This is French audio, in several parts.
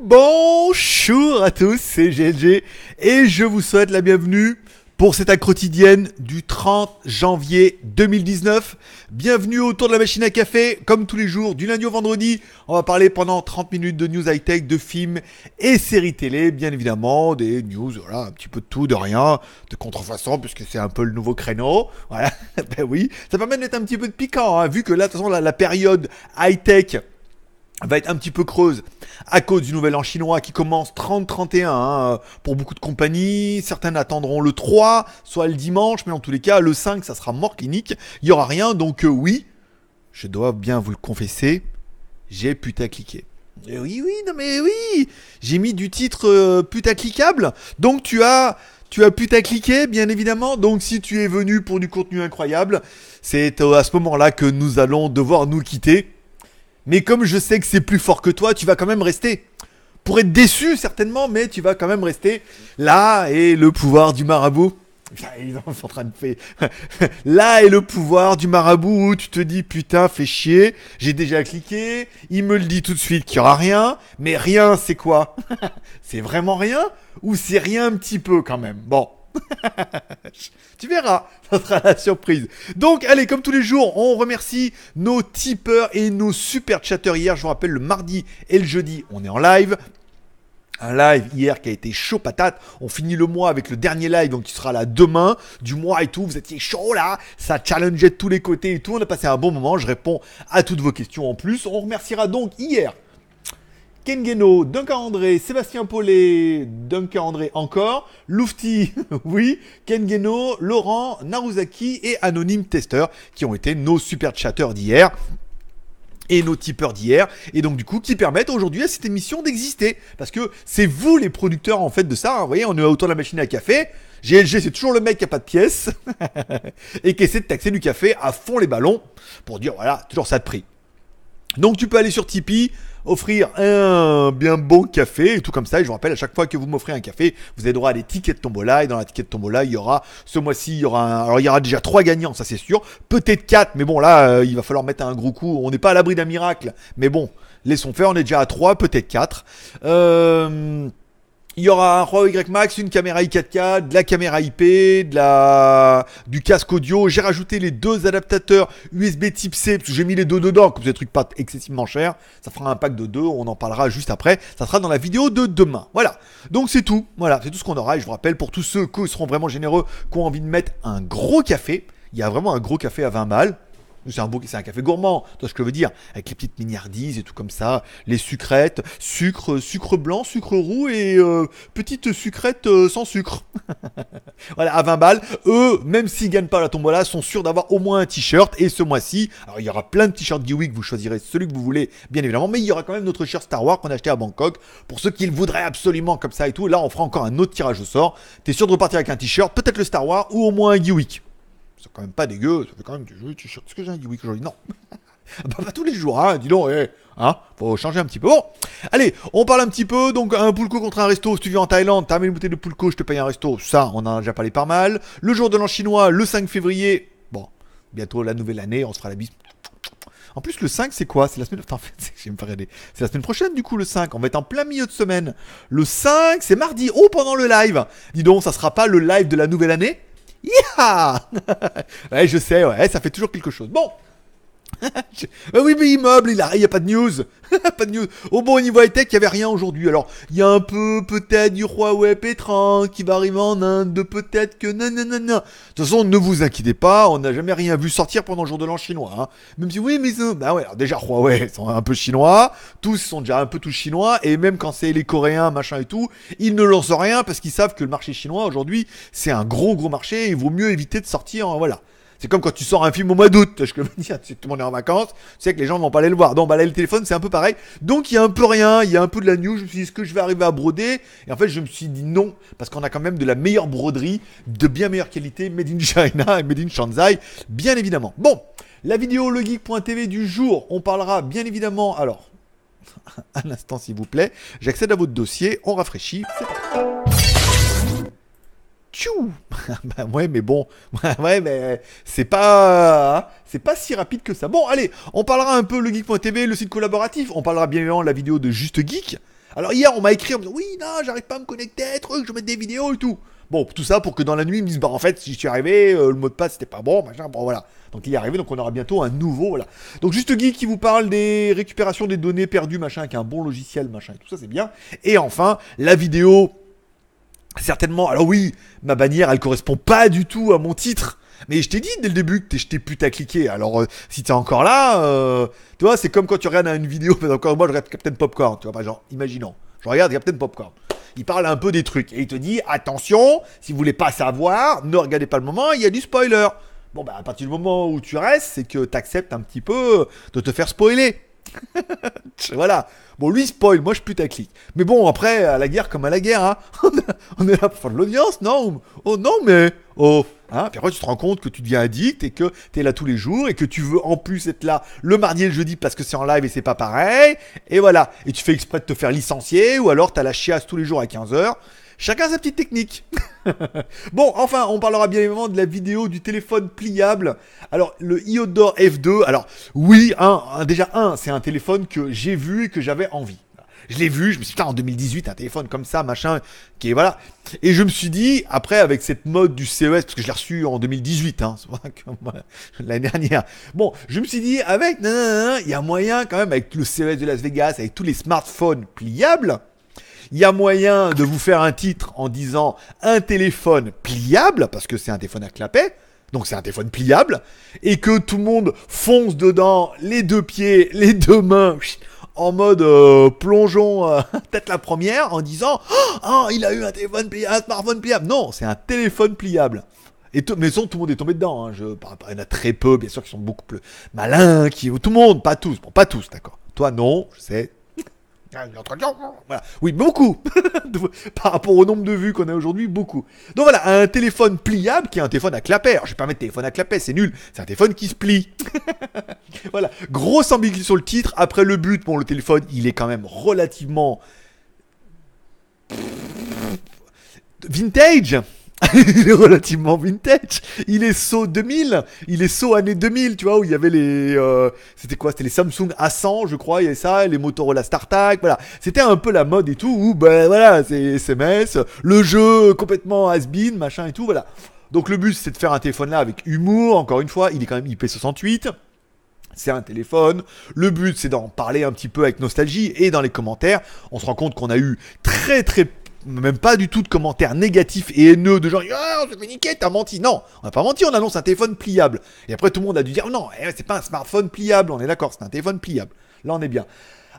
Bonjour à tous, c'est G&G et je vous souhaite la bienvenue pour cette acte quotidienne du 30 janvier 2019. Bienvenue autour de la machine à café, comme tous les jours, du lundi au vendredi. On va parler pendant 30 minutes de news high-tech, de films et séries télé, bien évidemment, des news, voilà, un petit peu de tout, de rien, de contrefaçon, puisque c'est un peu le nouveau créneau. Voilà, ben oui, ça permet d'être un petit peu de piquant, hein, vu que là, de toute façon, la période high-tech va être un petit peu creuse à cause du nouvel an chinois qui commence 30-31 hein, pour beaucoup de compagnies. Certaines attendront le 3, soit le dimanche, mais en tous les cas, le 5, ça sera mort clinique. Il n'y aura rien, donc euh, oui, je dois bien vous le confesser, j'ai putacliqué. Et eh oui, oui, non mais oui, j'ai mis du titre euh, putaclicable. Donc tu as... Tu as cliquer, bien évidemment. Donc, si tu es venu pour du contenu incroyable, c'est euh, à ce moment-là que nous allons devoir nous quitter. Mais comme je sais que c'est plus fort que toi, tu vas quand même rester. Pour être déçu, certainement, mais tu vas quand même rester là et le pouvoir du marabout. Ils sont en train de faire. Là est le pouvoir du marabout où tu te dis putain, fais chier, j'ai déjà cliqué, il me le dit tout de suite qu'il y aura rien, mais rien c'est quoi C'est vraiment rien ou c'est rien un petit peu quand même Bon, tu verras, ça sera la surprise. Donc allez, comme tous les jours, on remercie nos tipeurs et nos super chatteurs hier. Je vous rappelle, le mardi et le jeudi, on est en live. Un live hier qui a été chaud patate. On finit le mois avec le dernier live, donc qui sera là demain du mois et tout. Vous étiez chaud là, ça challengeait de tous les côtés et tout. On a passé un bon moment. Je réponds à toutes vos questions en plus. On remerciera donc hier Ken Duncan André, Sébastien Paulet, Duncan André encore, Loufti, oui, Ken Laurent, Naruzaki et Anonyme Tester qui ont été nos super chatteurs d'hier et nos tipeurs d'hier, et donc du coup qui permettent aujourd'hui à cette émission d'exister. Parce que c'est vous les producteurs en fait de ça, hein. vous voyez, on est autour de la machine à café. GLG c'est toujours le mec qui a pas de pièces et qui essaie de taxer du café à fond les ballons pour dire voilà, toujours ça de prix. Donc tu peux aller sur Tipeee, offrir un bien bon café et tout comme ça. Et je vous rappelle, à chaque fois que vous m'offrez un café, vous avez droit à des tickets de tombola. Et dans la ticket de tombola, il y aura ce mois-ci, il y aura un... alors il y aura déjà trois gagnants, ça c'est sûr. Peut-être quatre, mais bon là, euh, il va falloir mettre un gros coup. On n'est pas à l'abri d'un miracle, mais bon, laissons faire. On est déjà à trois, peut-être quatre. Euh... Il y aura un roi Y Max, une caméra i4K, de la caméra IP, de la... du casque audio. J'ai rajouté les deux adaptateurs USB type C, parce que j'ai mis les deux dedans, comme c'est des trucs pas excessivement chers. Ça fera un pack de deux, on en parlera juste après. Ça sera dans la vidéo de demain. Voilà. Donc c'est tout. Voilà, c'est tout ce qu'on aura. Et je vous rappelle, pour tous ceux qui seront vraiment généreux, qui ont envie de mettre un gros café, il y a vraiment un gros café à 20 balles. C'est un, café gourmand, tu vois ce que je veux dire, avec les petites mignardises et tout comme ça, les sucrètes, sucre, sucre blanc, sucre roux et euh, petites petite euh, sans sucre. voilà, à 20 balles. Eux, même s'ils gagnent pas la tombola, sont sûrs d'avoir au moins un t-shirt. Et ce mois-ci, alors il y aura plein de t-shirts Geewick, vous choisirez celui que vous voulez, bien évidemment. Mais il y aura quand même notre shirt Star Wars qu'on a acheté à Bangkok pour ceux qui le voudraient absolument comme ça et tout. Là, on fera encore un autre tirage au sort. T'es sûr de repartir avec un t-shirt, peut-être le Star Wars ou au moins un Geewick c'est quand même pas dégueu, ça fait quand même du jeu, tu ce que j'ai dit, oui, que non. pas tous les jours, hein, dis donc, eh. hein, faut changer un petit peu. Bon, allez, on parle un petit peu, donc un poulko contre un resto, si tu viens en Thaïlande, t'as mis une bouteille de poulko, je te paye un resto, ça, on en a déjà parlé pas mal. Le jour de l'an chinois, le 5 février, bon, bientôt la nouvelle année, on se fera la bise. En plus, le 5, c'est quoi C'est la semaine. Enfin, en fait, j'ai me C'est la semaine prochaine, du coup, le 5. On va être en plein milieu de semaine. Le 5, c'est mardi. Oh, pendant le live. Dis donc, ça sera pas le live de la nouvelle année Yeah, ouais, je sais, ouais, ça fait toujours quelque chose. Bon, ah oui, mais immeuble, il n'y a, pas de news. pas de news. Oh bon, au niveau high-tech, il n'y avait rien aujourd'hui. Alors, il y a un peu, peut-être, du Huawei P30 qui va arriver en Inde. Peut-être que non, non, non, non. De toute façon, ne vous inquiétez pas, on n'a jamais rien vu sortir pendant le jour de l'an chinois. Hein. Même si, oui, mais... Euh, bah ouais, déjà, Huawei sont un peu chinois. Tous sont déjà un peu tous chinois. Et même quand c'est les Coréens, machin et tout, ils ne lancent rien parce qu'ils savent que le marché chinois, aujourd'hui, c'est un gros, gros marché. Et il vaut mieux éviter de sortir, hein, voilà. C'est comme quand tu sors un film au mois d'août, je peux dire, tout le monde est en vacances, tu sais que les gens vont pas aller le voir. Donc, bah, là, le téléphone, c'est un peu pareil. Donc, il y a un peu rien, il y a un peu de la news. Je me suis dit, est-ce que je vais arriver à broder Et en fait, je me suis dit non, parce qu'on a quand même de la meilleure broderie, de bien meilleure qualité, made in China et made in Shanghai, bien évidemment. Bon, la vidéo legeek.tv du jour, on parlera bien évidemment. Alors, un instant, s'il vous plaît, j'accède à votre dossier, on rafraîchit, c'est Tchou ah bah ouais, mais bon, ouais, mais euh, c'est pas, hein, c'est pas si rapide que ça. Bon, allez, on parlera un peu le geek.tv, le site collaboratif. On parlera bien évidemment la vidéo de Juste Geek. Alors hier, on m'a écrit oui, non, j'arrive pas à me connecter, truc, je mets des vidéos et tout. Bon, tout ça pour que dans la nuit, ils me disent bah en fait, si je suis arrivé, euh, le mot de passe c'était pas bon, machin. Bon voilà. Donc il est arrivé, donc on aura bientôt un nouveau voilà. Donc Juste Geek qui vous parle des récupérations des données perdues, machin, avec un bon logiciel, machin, et tout ça c'est bien. Et enfin, la vidéo Certainement, alors oui, ma bannière, elle correspond pas du tout à mon titre. Mais je t'ai dit dès le début que à cliquer, Alors, euh, si t'es encore là, euh, tu vois, c'est comme quand tu regardes une vidéo. Mais encore moi, je regarde Captain Popcorn, tu vois, pas genre imaginons. Je regarde Captain Popcorn. Il parle un peu des trucs et il te dit attention, si vous voulez pas savoir, ne regardez pas le moment, il y a du spoiler. Bon, bah, à partir du moment où tu restes, c'est que t'acceptes un petit peu de te faire spoiler. voilà. Bon, lui spoil, moi je putaclic. Mais bon, après, à la guerre comme à la guerre, hein. on est là pour faire de l'audience, non Oh non, mais oh. Hein Puis après, tu te rends compte que tu deviens addict et que t'es là tous les jours et que tu veux en plus être là le mardi et le jeudi parce que c'est en live et c'est pas pareil. Et voilà. Et tu fais exprès de te faire licencier ou alors t'as la chiasse tous les jours à 15h. Chacun sa petite technique. bon, enfin, on parlera bien évidemment de la vidéo du téléphone pliable. Alors, le Iodor F2, alors oui, un, déjà un, c'est un téléphone que j'ai vu et que j'avais envie. Je l'ai vu, je me suis dit, en 2018, un téléphone comme ça, machin, qui est, voilà. Et je me suis dit, après, avec cette mode du CES, parce que je l'ai reçu en 2018, hein, l'année dernière. Bon, je me suis dit, avec, il y a moyen, quand même, avec le CES de Las Vegas, avec tous les smartphones pliables, il y a moyen de vous faire un titre en disant un téléphone pliable, parce que c'est un téléphone à clapet. Donc c'est un téléphone pliable et que tout le monde fonce dedans, les deux pieds, les deux mains, en mode plongeons euh, plongeon, euh, tête la première, en disant oh, oh il a eu un téléphone pliable, un smartphone pliable. Non, c'est un téléphone pliable. Et mais son, tout le monde est tombé dedans. Hein. il y en a très peu, bien sûr, qui sont beaucoup plus malins, qui tout le monde, pas tous, bon, pas tous, d'accord. Toi non, je sais, ah, oui, beaucoup Par rapport au nombre de vues qu'on a aujourd'hui, beaucoup. Donc voilà, un téléphone pliable qui est un téléphone à clapet. Alors, je vais pas mettre téléphone à clapet, c'est nul. C'est un téléphone qui se plie. voilà, grosse ambiguïté sur le titre. Après, le but, bon, le téléphone, il est quand même relativement... Vintage il est relativement vintage. Il est saut so 2000. Il est saut so année 2000, tu vois, où il y avait les. Euh, c'était quoi C'était les Samsung A100, je crois, il y avait ça, les Motorola StarTAC, voilà. C'était un peu la mode et tout, où, ben voilà, c'est SMS, le jeu complètement has-been, machin et tout, voilà. Donc le but, c'est de faire un téléphone là avec humour, encore une fois, il est quand même IP68 c'est un téléphone. Le but, c'est d'en parler un petit peu avec nostalgie et dans les commentaires, on se rend compte qu'on a eu très très même pas du tout de commentaires négatifs et haineux de genre ah on se niquer t'as menti non on n'a pas menti on annonce un téléphone pliable et après tout le monde a dû dire non eh, c'est pas un smartphone pliable on est d'accord c'est un téléphone pliable là on est bien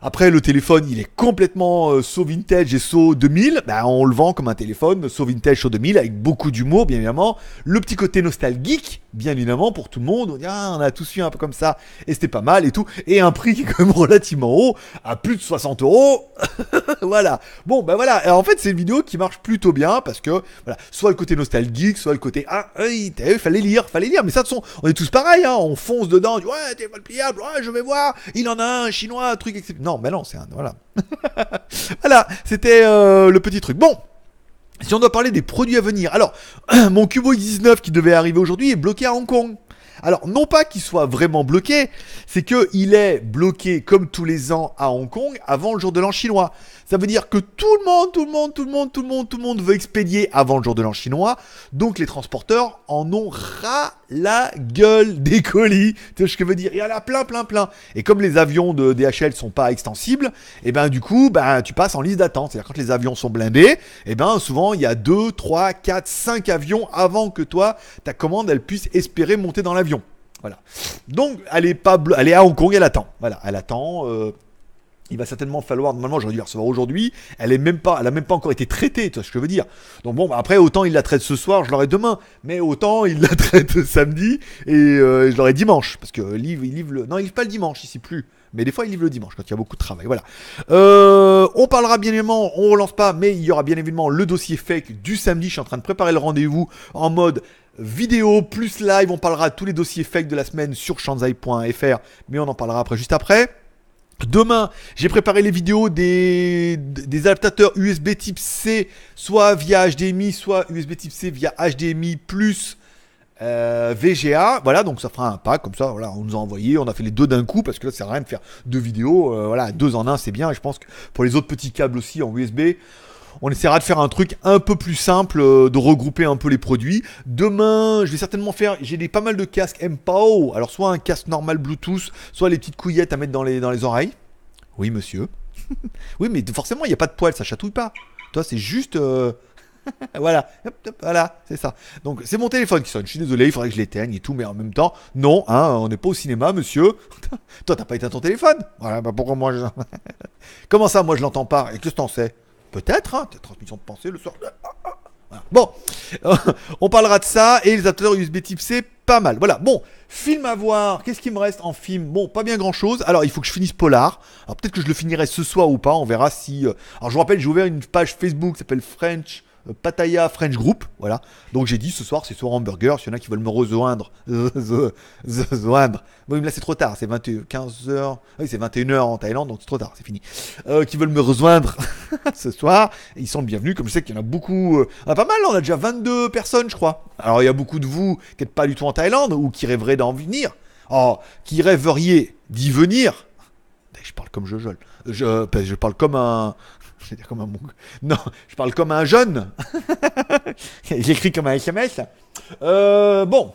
après, le téléphone, il est complètement euh, vintage et saut 2000. Bah, on le vend comme un téléphone so vintage, so 2000, avec beaucoup d'humour, bien évidemment. Le petit côté nostalgique, bien évidemment, pour tout le monde. On dit, ah, on a tous eu un peu comme ça, et c'était pas mal et tout. Et un prix qui est quand même relativement haut, à plus de 60 euros. voilà. Bon, ben voilà. en fait, c'est une vidéo qui marche plutôt bien parce que, voilà, soit le côté nostalgique, soit le côté, ah, il fallait lire, fallait lire. Mais ça, de son, on est tous pareils, hein. On fonce dedans, on dit, ouais, téléphone pliable, ouais, je vais voir. Il en a un, chinois, un truc, etc. Non, Mais non, c'est un. Voilà. voilà, c'était euh, le petit truc. Bon, si on doit parler des produits à venir, alors mon Cubo X19 qui devait arriver aujourd'hui est bloqué à Hong Kong. Alors non pas qu'il soit vraiment bloqué, c'est qu'il est bloqué comme tous les ans à Hong Kong avant le jour de l'an chinois. Ça veut dire que tout le monde, tout le monde, tout le monde, tout le monde, tout le monde veut expédier avant le jour de l'an chinois. Donc les transporteurs en ont ras la gueule des colis. Tu sais ce que je veux dire Il y en a plein, plein, plein. Et comme les avions de DHL sont pas extensibles, et eh ben du coup, ben, tu passes en liste d'attente. C'est-à-dire quand les avions sont blindés, et eh ben souvent il y a 2, 3, 4, 5 avions avant que toi, ta commande, elle puisse espérer monter dans l'avion. Voilà. Donc elle est pas, elle est à Hong Kong, elle attend. Voilà, elle attend. Euh, il va certainement falloir, normalement j'aurais dû la recevoir aujourd'hui, elle est même pas, elle a même pas encore été traitée, tu vois ce que je veux dire. Donc bon, après autant il la traite ce soir, je l'aurai demain, mais autant il la traite samedi euh, et je l'aurai dimanche, parce que livre, il livre le, non il livre pas le dimanche ici plus, mais des fois il livre le dimanche quand il y a beaucoup de travail, voilà. Euh, on parlera bien évidemment, on relance pas, mais il y aura bien évidemment le dossier fake du samedi, je suis en train de préparer le rendez-vous en mode vidéo plus live, on parlera de tous les dossiers fake de la semaine sur shanzai.fr, mais on en parlera après juste après. Demain, j'ai préparé les vidéos des, adaptateurs USB type C, soit via HDMI, soit USB type C via HDMI plus euh, VGA. Voilà, donc ça fera un pack comme ça. Voilà, on nous a envoyé, on a fait les deux d'un coup parce que là, ça sert à rien de faire deux vidéos. Euh, voilà, deux en un, c'est bien. je pense que pour les autres petits câbles aussi en USB, on essaiera de faire un truc un peu plus simple, euh, de regrouper un peu les produits. Demain, je vais certainement faire, j'ai des pas mal de casques MPO. alors soit un casque normal Bluetooth, soit les petites couillettes à mettre dans les, dans les oreilles. Oui, monsieur. oui, mais forcément, il n'y a pas de poils, ça chatouille pas. Toi, c'est juste... Euh, voilà, voilà, c'est ça. Donc c'est mon téléphone qui sonne. Je suis désolé, il faudrait que je l'éteigne et tout, mais en même temps, non, hein, on n'est pas au cinéma, monsieur. Toi, t'as pas éteint ton téléphone Voilà, bah pourquoi moi Comment ça, moi je l'entends pas Et que ce que t'en sais Peut-être, hein, transmission de pensée le soir. Bon, on parlera de ça et les adaptateurs USB type C, pas mal. Voilà, bon, film à voir, qu'est-ce qui me reste en film Bon, pas bien grand-chose. Alors, il faut que je finisse Polar. Alors, peut-être que je le finirai ce soir ou pas, on verra si. Euh, alors, je vous rappelle, j'ai ouvert une page Facebook qui s'appelle French Pataya French Group. Voilà. Donc j'ai dit ce soir, c'est soir hamburger. S'il y en a qui veulent me rejoindre, rejoindre. Bon, là c'est trop tard, c'est 15h. Ah c'est 21h en Thaïlande, donc c'est trop tard, c'est fini. Euh, qui veulent me rejoindre ce soir, ils sont bienvenus. Comme je sais qu'il y en a beaucoup. Euh, ah, pas mal, on a déjà 22 personnes, je crois. Alors il y a beaucoup de vous qui n'êtes pas du tout en Thaïlande ou qui rêveraient d'en venir. Oh, qui rêveriez d'y venir. Je parle comme je jole. Ben, je, parle comme un, je dire comme un Non, je parle comme un jeune. J'écris comme un SMS. Euh, bon.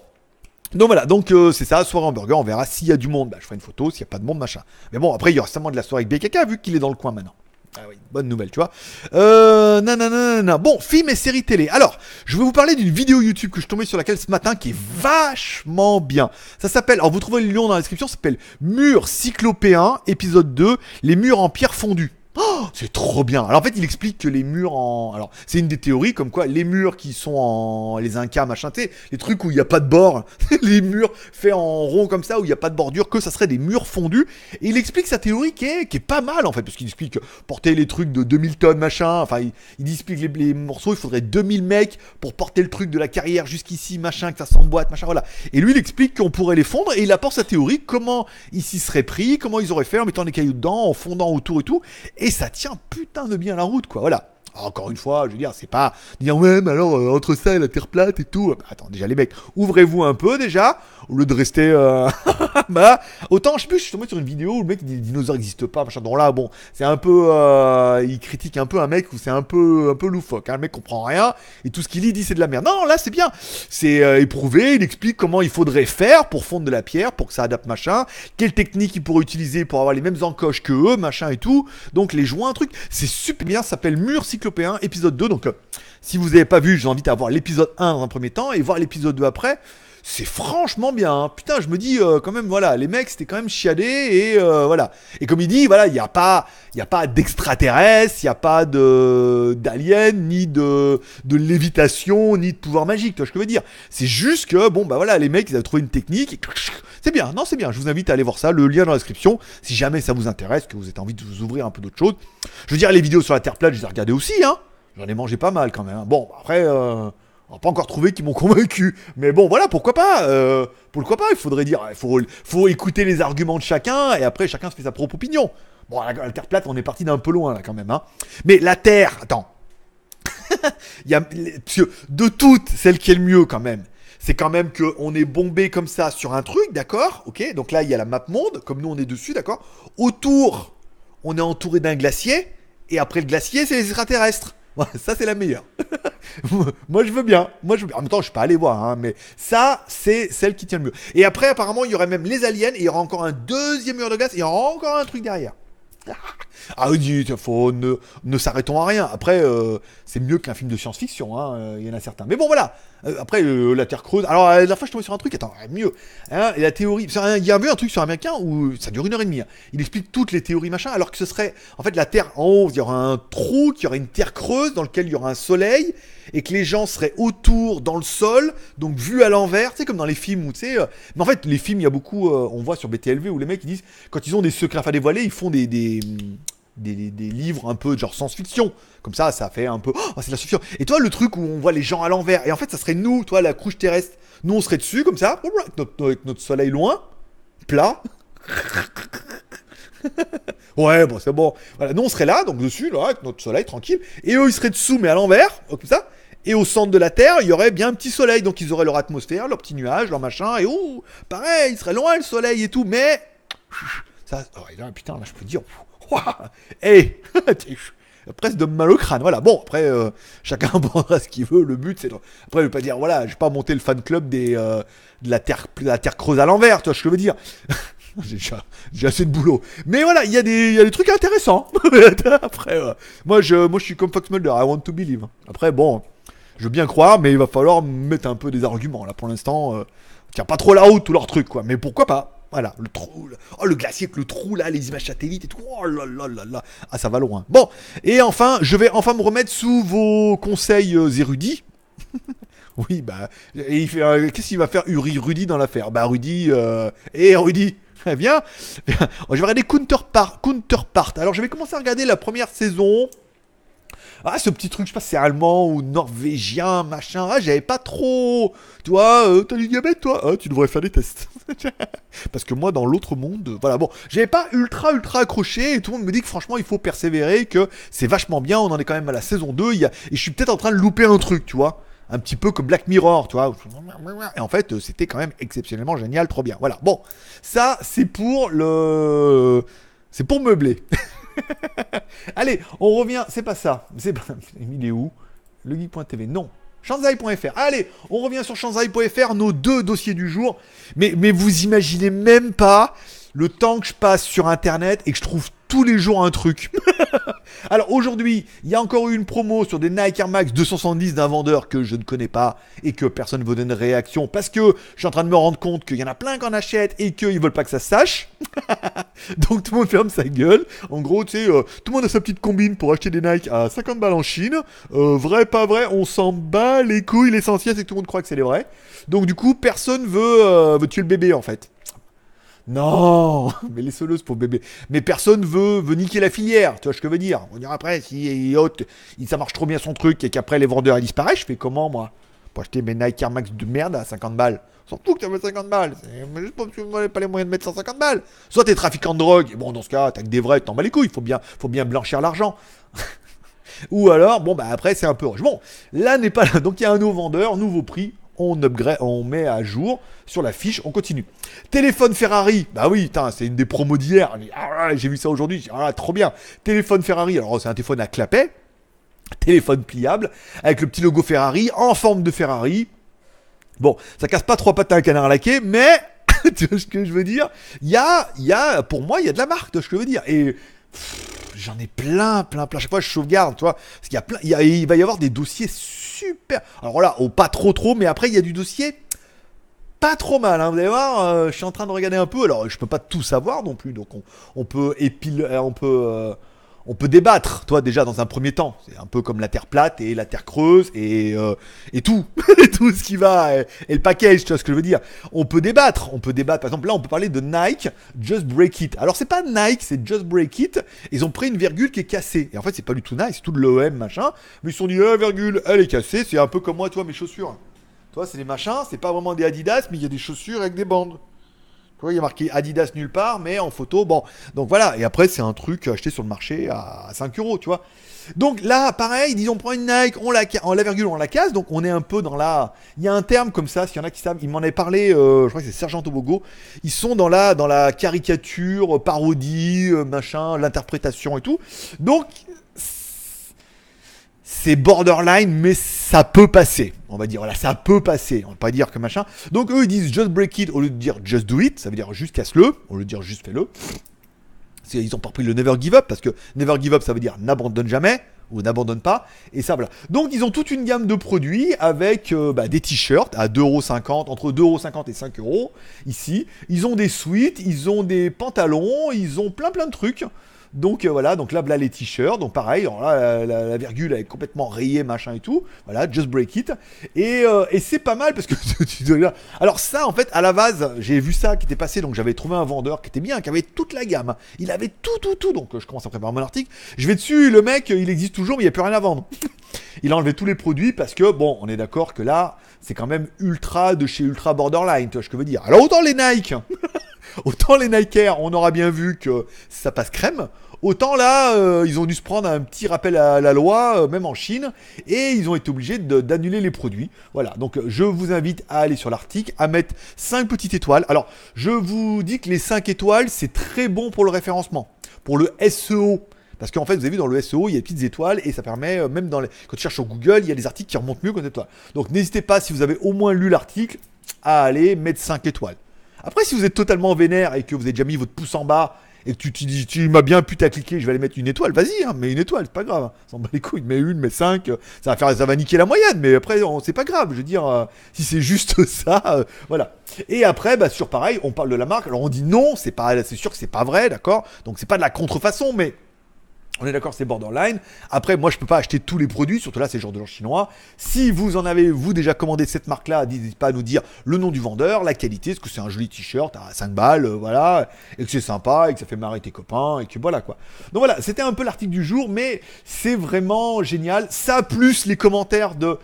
Donc voilà, donc euh, c'est ça, soirée hamburger, on verra s'il y a du monde, bah, je ferai une photo, s'il n'y a pas de monde, machin. Mais bon, après, il y aura sûrement de la soirée avec BKK, vu qu'il est dans le coin maintenant. Ah oui, bonne nouvelle, tu vois. Euh, nanana. Bon, film et série télé. Alors, je vais vous parler d'une vidéo YouTube que je suis tombé sur laquelle ce matin qui est vachement bien. Ça s'appelle, alors vous trouverez le lien dans la description, ça s'appelle Mur Cyclopéen, épisode 2, les murs en pierre fondue. Oh c'est trop bien. Alors en fait, il explique que les murs en. Alors, c'est une des théories comme quoi les murs qui sont en. Les Incas, machin, les trucs où il n'y a pas de bord, les murs faits en rond comme ça, où il n'y a pas de bordure, que ça serait des murs fondus. Et il explique sa théorie qui est, pas mal en fait, parce qu'il explique porter les trucs de 2000 tonnes, machin. Enfin, il, explique les, morceaux, il faudrait 2000 mecs pour porter le truc de la carrière jusqu'ici, machin, que ça s'emboîte, machin, voilà. Et lui, il explique qu'on pourrait les fondre et il apporte sa théorie, comment ils s'y seraient pris, comment ils auraient fait en mettant des cailloux dedans, en fondant autour et tout. Et ça Tiens putain de bien la route, quoi. Voilà. Encore une fois, je veux dire, c'est pas dire ouais, mais alors euh, entre ça et la terre plate et tout. Euh, bah, attends, déjà les mecs, ouvrez-vous un peu déjà au lieu de rester. Euh, bah, autant je sais plus, je suis tombé sur une vidéo où le mec dit les dinosaures n'existent pas, machin. Donc là, bon, c'est un peu, il critique un peu un mec où c'est un peu, un peu loufoque. Hein. Le mec comprend rien et tout ce qu'il dit, dit c'est de la merde. Non, là c'est bien, c'est éprouvé. Il explique comment il faudrait faire pour fondre de la pierre, pour que ça adapte machin. Quelle technique il pourrait utiliser pour avoir les mêmes encoches que eux, machin et tout. Donc les joints, un truc, c'est super bien. Ça s'appelle mur épisode 2. Donc, euh, si vous n'avez pas vu, j'invite à voir l'épisode 1 dans un premier temps et voir l'épisode 2 après c'est franchement bien. Hein. Putain, je me dis euh, quand même, voilà, les mecs, c'était quand même chiadé et euh, voilà. Et comme il dit, voilà, il n'y a pas, il a pas d'extraterrestres, il n'y a pas de d'aliens, ni de de lévitation, ni de pouvoir magique. Tu vois ce que je veux dire C'est juste que bon, bah voilà, les mecs, ils avaient trouvé une technique. C'est bien, non, c'est bien. Je vous invite à aller voir ça. Le lien dans la description, si jamais ça vous intéresse, que vous avez envie de vous ouvrir un peu d'autres choses. Je veux dire, les vidéos sur la Terre plate, je les ai regardées aussi, hein. J'en ai mangé pas mal quand même. Hein. Bon, après. Euh, on n'a pas encore trouvé qui m'ont convaincu. Mais bon, voilà, pourquoi pas euh, Pourquoi pas Il faudrait dire, il faut, écouter les arguments de chacun, et après, chacun se fait sa propre opinion. Bon, la, Terre plate, on est parti d'un peu loin, là, quand même. Hein. Mais la Terre, attends. il de toutes, celle qui est le mieux, quand même, c'est quand même qu'on est bombé comme ça sur un truc, d'accord Ok, donc là, il y a la map monde, comme nous, on est dessus, d'accord Autour, on est entouré d'un glacier, et après le glacier, c'est les extraterrestres. ça, c'est la meilleure. moi, je veux bien. Moi, je veux bien. En même temps, je suis pas allé voir, hein, mais ça, c'est celle qui tient le mieux. Et après, apparemment, il y aurait même les aliens, et il y aura encore un deuxième mur de glace, et il y aura encore un truc derrière. Ah, oui, faut ne, ne s'arrêtons à rien. Après, euh, c'est mieux qu'un film de science-fiction, hein, euh, il y en a certains. Mais bon, voilà. Euh, après, la Terre creuse. Alors, la dernière fois, je tombais sur un truc, attends, mieux. Hein, et la théorie. Il y a eu un truc sur Américain où ça dure une heure et demie. Il explique toutes les théories, machin, alors que ce serait. En fait, la Terre en haut, il y aura un trou, qui y aura une Terre creuse dans lequel il y aura un soleil et que les gens seraient autour dans le sol, donc vu à l'envers, tu sais, comme dans les films où, tu sais, euh, mais en fait, les films, il y a beaucoup, euh, on voit sur BTLV où les mecs, ils disent, quand ils ont des secrets à dévoiler, ils font des, des, des, des, livres un peu genre science-fiction. Comme ça, ça fait un peu, oh, c'est la science-fiction. Et toi, le truc où on voit les gens à l'envers, et en fait, ça serait nous, toi, la couche terrestre. Nous, on serait dessus, comme ça, oh, avec notre soleil loin, plat. ouais, bon, c'est bon. Voilà, nous, on serait là, donc dessus, là, avec notre soleil tranquille. Et eux, ils seraient dessous, mais à l'envers, comme ça. Et au centre de la Terre, il y aurait bien un petit soleil. Donc, ils auraient leur atmosphère, leur petit nuage, leur machin. Et ouh, pareil, ils seraient loin, le soleil et tout. Mais. Ça, oh, putain, là, je peux dire. et hey presque de mal au crâne. Voilà, bon, après, euh, chacun prendra ce qu'il veut. Le but, c'est. Après, je vais pas dire, voilà, je vais pas monter le fan club des, euh, de, la terre, la Terre creuse à l'envers, tu vois ce que je veux dire. J'ai déjà, assez de boulot. Mais voilà, il y, a des trucs intéressants. Après, euh, moi, je, moi, je suis comme Fox Mulder, I want to believe. Après, bon, je veux bien croire, mais il va falloir mettre un peu des arguments. Là, pour l'instant, euh, tient pas trop la route, tous leur trucs. quoi. Mais pourquoi pas Voilà, le trou, le... oh, le glacier avec le trou, là, les images satellites et tout. Oh là là là là. Ah, ça va loin. Bon, et enfin, je vais enfin me remettre sous vos conseils euh, érudits. oui, bah, et euh, qu'est-ce qu'il va faire Uri Rudy dans l'affaire Bah, Rudy, et Rudy Très eh bien. Je vais regarder Counterpart. Alors, je vais commencer à regarder la première saison. Ah, ce petit truc, je sais pas si c'est allemand ou norvégien, machin. Ah, j'avais pas trop. Tu vois, euh, t'as du diabète, toi ah, Tu devrais faire des tests. Parce que moi, dans l'autre monde, voilà, bon, j'avais pas ultra, ultra accroché. Et tout le monde me dit que franchement, il faut persévérer, que c'est vachement bien. On en est quand même à la saison 2. Et je suis peut-être en train de louper un truc, tu vois un petit peu comme Black Mirror, tu vois. Et en fait, euh, c'était quand même exceptionnellement génial, trop bien. Voilà. Bon, ça, c'est pour le. C'est pour meubler. Allez, on revient. C'est pas ça. C'est pas. Il est où Le geek.tv. Non. Shanzai.fr. Allez, on revient sur Shanzai.fr, nos deux dossiers du jour. Mais, mais vous imaginez même pas le temps que je passe sur Internet et que je trouve tous les jours un truc. Alors aujourd'hui, il y a encore eu une promo sur des Nike Air Max 270 d'un vendeur que je ne connais pas et que personne ne veut donner réaction parce que je suis en train de me rendre compte qu'il y en a plein qui en achètent et qu'ils veulent pas que ça se sache. Donc tout le monde ferme sa gueule. En gros, tu sais, euh, tout le monde a sa petite combine pour acheter des Nike à 50 balles en Chine. Euh, vrai, pas vrai, on s'en bat les couilles. L'essentiel, c'est que tout le monde croit que c'est les vrais. Donc du coup, personne veut, euh, veut tuer le bébé en fait. Non, mais les soleuses pour bébé. Mais personne veut, veut niquer la filière, tu vois ce que je veux dire. On dira après, si ça marche trop bien son truc et qu'après les vendeurs disparaissent, je fais comment moi Pour acheter mes Nike Air Max de merde à 50 balles. Surtout que t'as 50 balles. C'est juste parce que tu j'ai pas les moyens de mettre 150 balles. Soit t'es trafiquant de drogue, bon dans ce cas, t'as que des vrais, t'en bats les couilles, faut bien, faut bien blanchir l'argent. Ou alors, bon bah après c'est un peu rush. Bon, là n'est pas là. Donc il y a un nouveau vendeur, nouveau prix, on upgrade, on met à jour sur la fiche, on continue. Téléphone Ferrari, bah oui, c'est une des promos d'hier. Ah, ah, j'ai vu ça aujourd'hui, ah, trop bien. Téléphone Ferrari, alors oh, c'est un téléphone à clapet, téléphone pliable, avec le petit logo Ferrari, en forme de Ferrari. Bon, ça casse pas trois pattes à un canard laqué, mais tu vois ce que je veux dire Il y a, a, pour moi, il y a de la marque, tu ce que je veux dire. Et j'en ai plein, plein, plein. Chaque fois, je sauvegarde, tu vois. Parce qu'il y a plein, il, y il va y avoir des dossiers super. Alors là, oh, pas trop trop, mais après il y a du dossier pas trop mal. Hein. Vous allez voir, euh, je suis en train de regarder un peu. Alors je peux pas tout savoir non plus, donc on, peut épiler, on peut euh, euh, on peut débattre, toi déjà dans un premier temps. C'est un peu comme la terre plate et la terre creuse et, euh, et tout, et tout ce qui va euh, et, le package, tu vois ce que je veux dire. On peut débattre, on peut débattre. Par exemple, là, on peut parler de Nike Just Break It. Alors c'est pas Nike, c'est Just Break It. Ils ont pris une virgule qui est cassée. Et en fait, c'est pas du tout Nike, c'est tout de l'OM machin. Mais ils se sont dit, euh, virgule, elle est cassée. C'est un peu comme moi, toi, mes chaussures. Toi, c'est les machins. C'est pas vraiment des Adidas, mais il y a des chaussures avec des bandes il y a marqué Adidas nulle part, mais en photo, bon. Donc voilà, et après, c'est un truc acheté sur le marché à 5 euros, tu vois. Donc là, pareil, disons, on prend une Nike, on la, virgule, on la casse, donc on est un peu dans la. Il y a un terme comme ça, s'il y en a qui savent, il m'en avait parlé, euh, je crois que c'est Sergent Tobogo. Ils sont dans la, dans la caricature, parodie, euh, machin, l'interprétation et tout. Donc c'est borderline, mais ça peut passer. On va dire, voilà, ça peut passer. On va pas dire que machin. Donc eux, ils disent just break it au lieu de dire just do it. Ça veut dire juste casse-le. Au lieu de dire juste fais-le. Ils ont pas pris le never give up parce que never give up, ça veut dire n'abandonne jamais ou n'abandonne pas. Et ça, voilà. Donc ils ont toute une gamme de produits avec euh, bah, des t-shirts à 2,50€, entre 2,50€ et 5€ ici. Ils ont des suites, ils ont des pantalons, ils ont plein plein de trucs. Donc euh, voilà, donc là, là les t-shirts, donc pareil, la, virgule est complètement rayée, machin et tout. Voilà, just break it. Et, euh, c'est pas mal parce que tu Alors ça, en fait, à la base, j'ai vu ça qui était passé, donc j'avais trouvé un vendeur qui était bien, qui avait toute la gamme. Il avait tout, tout, tout. Donc euh, je commence à préparer mon article. Je vais dessus, le mec, il existe toujours, mais il n'y a plus rien à vendre. il a enlevé tous les produits parce que, bon, on est d'accord que là, c'est quand même ultra de chez ultra borderline, tu vois ce que je veux dire. Alors autant les Nike, autant les Nike Air, on aura bien vu que ça passe crème. Autant là, euh, ils ont dû se prendre un petit rappel à la loi, euh, même en Chine, et ils ont été obligés d'annuler les produits. Voilà, donc euh, je vous invite à aller sur l'article, à mettre 5 petites étoiles. Alors, je vous dis que les 5 étoiles, c'est très bon pour le référencement, pour le SEO. Parce qu'en fait, vous avez vu dans le SEO, il y a des petites étoiles et ça permet, même dans les... quand tu cherches sur Google, il y a des articles qui remontent mieux que des étoiles. Donc n'hésitez pas, si vous avez au moins lu l'article, à aller mettre 5 étoiles. Après, si vous êtes totalement vénère et que vous avez déjà mis votre pouce en bas et tu, tu dis, tu m'as bien pu cliquer je vais aller mettre une étoile, vas-y, hein, mais une étoile, c'est pas grave. s'en bat les couilles, mets une, mets cinq, euh, ça va faire, ça va niquer la moyenne, mais après, c'est pas grave. Je veux dire, euh, si c'est juste ça, euh, voilà. Et après, bah, sur pareil, on parle de la marque. Alors on dit non, c'est pas, c'est sûr que c'est pas vrai, d'accord. Donc c'est pas de la contrefaçon, mais on est d'accord, c'est borderline. Après, moi, je ne peux pas acheter tous les produits, surtout là, c'est le genre de gens chinois. Si vous en avez, vous, déjà commandé cette marque-là, n'hésitez pas à nous dire le nom du vendeur, la qualité, est-ce que c'est un joli t-shirt à 5 balles, euh, voilà, et que c'est sympa, et que ça fait marrer tes copains, et que voilà, quoi. Donc voilà, c'était un peu l'article du jour, mais c'est vraiment génial. Ça, plus les commentaires de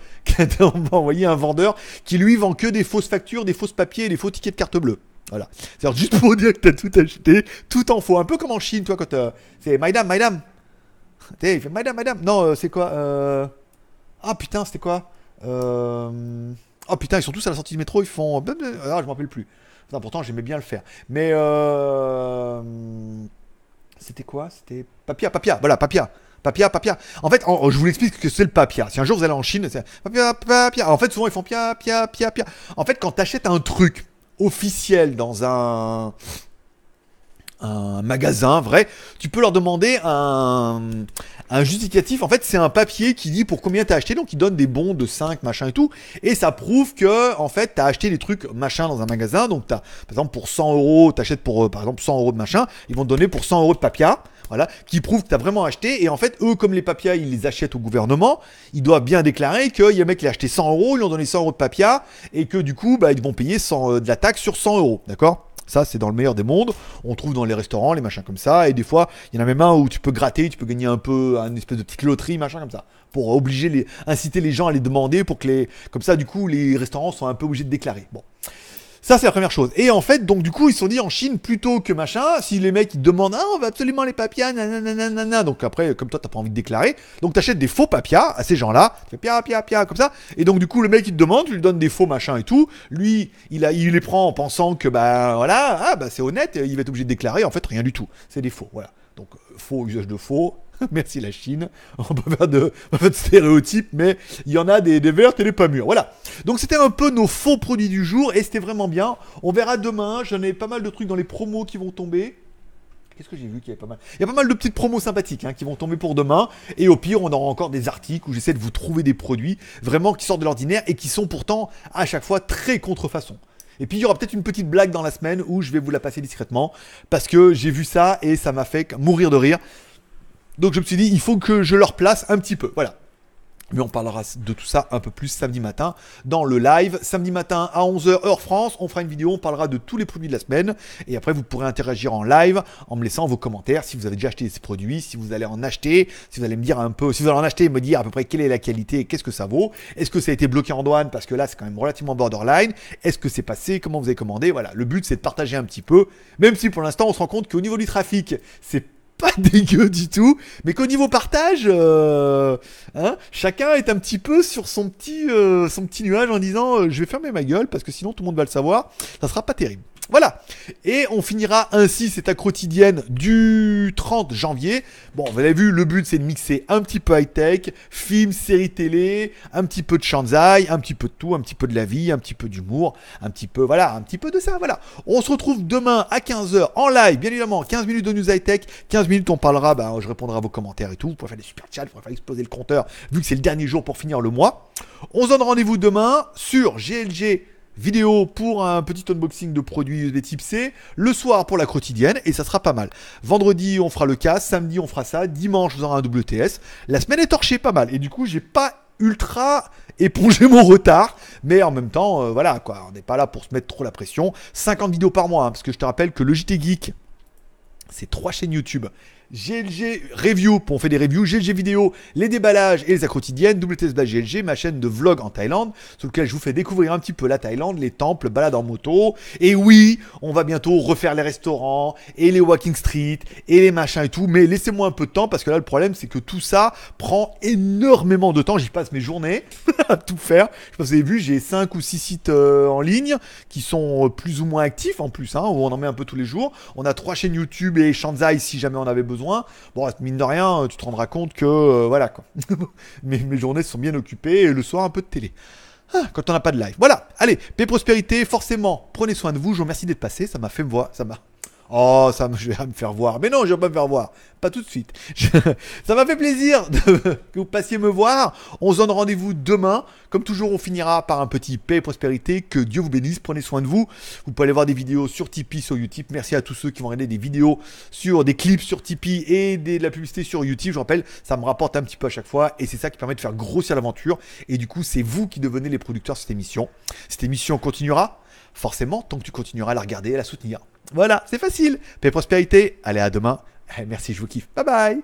qu'on m'a envoyé un vendeur qui, lui, vend que des fausses factures, des fausses papiers des faux tickets de carte bleue. Voilà. C'est-à-dire juste pour dire que tu as tout acheté, tout en faux. Un peu comme en Chine, toi, quand euh, c'est my dame il fait Madame, Madame. Non, euh, c'est quoi euh, Ah putain, c'était quoi euh... Oh putain, ils sont tous à la sortie du métro, ils font. Ah, je m'en rappelle plus. pourtant, j'aimais bien le faire. Mais. Euh, c'était quoi C'était Papia, Papia, voilà, Papia. Papia, papia. En fait, je vous l'explique que c'est le papia. Si un jour vous allez en Chine, c'est papia, papia. En fait, souvent ils font pia, pia, pia, En fait, quand t'achètes un truc officiel dans un un magasin vrai, tu peux leur demander un, un justificatif. En fait, c'est un papier qui dit pour combien t'as acheté, donc ils donnent des bons de 5, machin et tout, et ça prouve que en fait t'as acheté des trucs machin dans un magasin. Donc t'as, par exemple, pour 100 euros, t'achètes pour euh, par exemple 100 euros de machin, ils vont te donner pour 100 euros de papier, Voilà, qui prouve que tu as vraiment acheté. Et en fait, eux, comme les papiers, ils les achètent au gouvernement, ils doivent bien déclarer qu'il y a un mec qui a acheté 100 euros, ils ont donné 100 euros de papier et que du coup, bah, ils vont payer 100, euh, de la taxe sur 100 euros. D'accord ça, c'est dans le meilleur des mondes. On trouve dans les restaurants, les machins comme ça. Et des fois, il y en a même un où tu peux gratter, tu peux gagner un peu, une espèce de petite loterie, machin comme ça. Pour obliger les, inciter les gens à les demander pour que les, comme ça, du coup, les restaurants sont un peu obligés de déclarer. Bon. Ça, c'est la première chose. Et en fait, donc, du coup, ils se sont dit en Chine, plutôt que machin, si les mecs ils demandent, ah, on veut absolument les papias, nanana, donc après, comme toi, t'as pas envie de déclarer, donc t'achètes des faux papias à ces gens-là, tu fais pia, pia, pia, comme ça, et donc, du coup, le mec il te demande, tu lui donnes des faux machins et tout, lui, il, a, il les prend en pensant que, bah voilà, ah, bah c'est honnête, il va être obligé de déclarer, en fait, rien du tout, c'est des faux, voilà. Donc, euh, faux usage de faux, Merci la Chine. On pas de, stéréotypes, mais il y en a des, vertes et des pas mûres. Voilà. Donc c'était un peu nos faux produits du jour et c'était vraiment bien. On verra demain. J'en ai pas mal de trucs dans les promos qui vont tomber. Qu'est-ce que j'ai vu qu'il y avait pas mal Il y a pas mal de petites promos sympathiques hein, qui vont tomber pour demain. Et au pire, on aura encore des articles où j'essaie de vous trouver des produits vraiment qui sortent de l'ordinaire et qui sont pourtant à chaque fois très contrefaçons. Et puis il y aura peut-être une petite blague dans la semaine où je vais vous la passer discrètement parce que j'ai vu ça et ça m'a fait mourir de rire. Donc je me suis dit, il faut que je leur place un petit peu. Voilà. Mais on parlera de tout ça un peu plus samedi matin dans le live. Samedi matin à 11h heure France, on fera une vidéo, on parlera de tous les produits de la semaine. Et après, vous pourrez interagir en live en me laissant vos commentaires si vous avez déjà acheté ces produits, si vous allez en acheter, si vous allez me dire un peu, si vous allez en acheter me dire à peu près quelle est la qualité qu'est-ce que ça vaut. Est-ce que ça a été bloqué en douane parce que là, c'est quand même relativement borderline. Est-ce que c'est passé Comment vous avez commandé Voilà, le but c'est de partager un petit peu. Même si pour l'instant, on se rend compte qu'au niveau du trafic, c'est pas dégueu du tout, mais qu'au niveau partage, euh, hein, chacun est un petit peu sur son petit, euh, son petit nuage en disant euh, je vais fermer ma gueule parce que sinon tout le monde va le savoir, ça sera pas terrible. Voilà. Et on finira ainsi cette à quotidienne du 30 janvier. Bon, vous avez vu, le but c'est de mixer un petit peu high-tech, films, séries télé, un petit peu de shanzai, un petit peu de tout, un petit peu de la vie, un petit peu d'humour, un petit peu, voilà, un petit peu de ça, voilà. On se retrouve demain à 15h en live, bien évidemment, 15 minutes de news high-tech, 15 minutes on parlera, ben, je répondrai à vos commentaires et tout, vous pouvez faire des super chats, vous faire exploser le compteur, vu que c'est le dernier jour pour finir le mois. On se donne rendez-vous demain sur GLG vidéo pour un petit unboxing de produits USB type C, le soir pour la quotidienne, et ça sera pas mal. Vendredi, on fera le cas, samedi, on fera ça, dimanche, on aura un WTS. La semaine est torchée pas mal, et du coup, j'ai pas ultra épongé mon retard, mais en même temps, euh, voilà, quoi, on n'est pas là pour se mettre trop la pression. 50 vidéos par mois, hein, parce que je te rappelle que le JT Geek, c'est trois chaînes YouTube. GLG Review pour on fait des reviews, GLG Vidéo, les déballages et les quotidiennes, WTS GLG, ma chaîne de vlog en Thaïlande, sur lequel je vous fais découvrir un petit peu la Thaïlande, les temples, balades en moto. Et oui, on va bientôt refaire les restaurants et les walking street et les machins et tout, mais laissez-moi un peu de temps parce que là le problème c'est que tout ça prend énormément de temps, j'y passe mes journées à tout faire. Je pense pas vous avez vu, j'ai 5 ou 6 sites euh, en ligne qui sont euh, plus ou moins actifs en plus, hein, où on en met un peu tous les jours. On a trois chaînes YouTube et Shanzai si jamais on avait besoin Bon, mine de rien, tu te rendras compte que euh, voilà quoi. mes, journées sont bien occupées et le soir un peu de télé. Ah, quand on n'a pas de live. Voilà, allez, paix prospérité, forcément, prenez soin de vous, je vous remercie d'être passé, ça m'a fait me voir, ça m'a Oh, ça, je vais me faire voir. Mais non, je vais pas me faire voir. Pas tout de suite. Ça m'a fait plaisir de... que vous passiez me voir. On se donne rendez-vous demain. Comme toujours, on finira par un petit paix et prospérité. Que Dieu vous bénisse. Prenez soin de vous. Vous pouvez aller voir des vidéos sur Tipeee, sur YouTube. Merci à tous ceux qui vont regarder des vidéos sur des clips sur Tipeee et des... de la publicité sur YouTube. Je rappelle, ça me rapporte un petit peu à chaque fois. Et c'est ça qui permet de faire grossir l'aventure. Et du coup, c'est vous qui devenez les producteurs de cette émission. Cette émission continuera forcément tant que tu continueras à la regarder et à la soutenir. Voilà, c'est facile. Paix et prospérité. Allez, à demain. Eh, merci, je vous kiffe. Bye bye.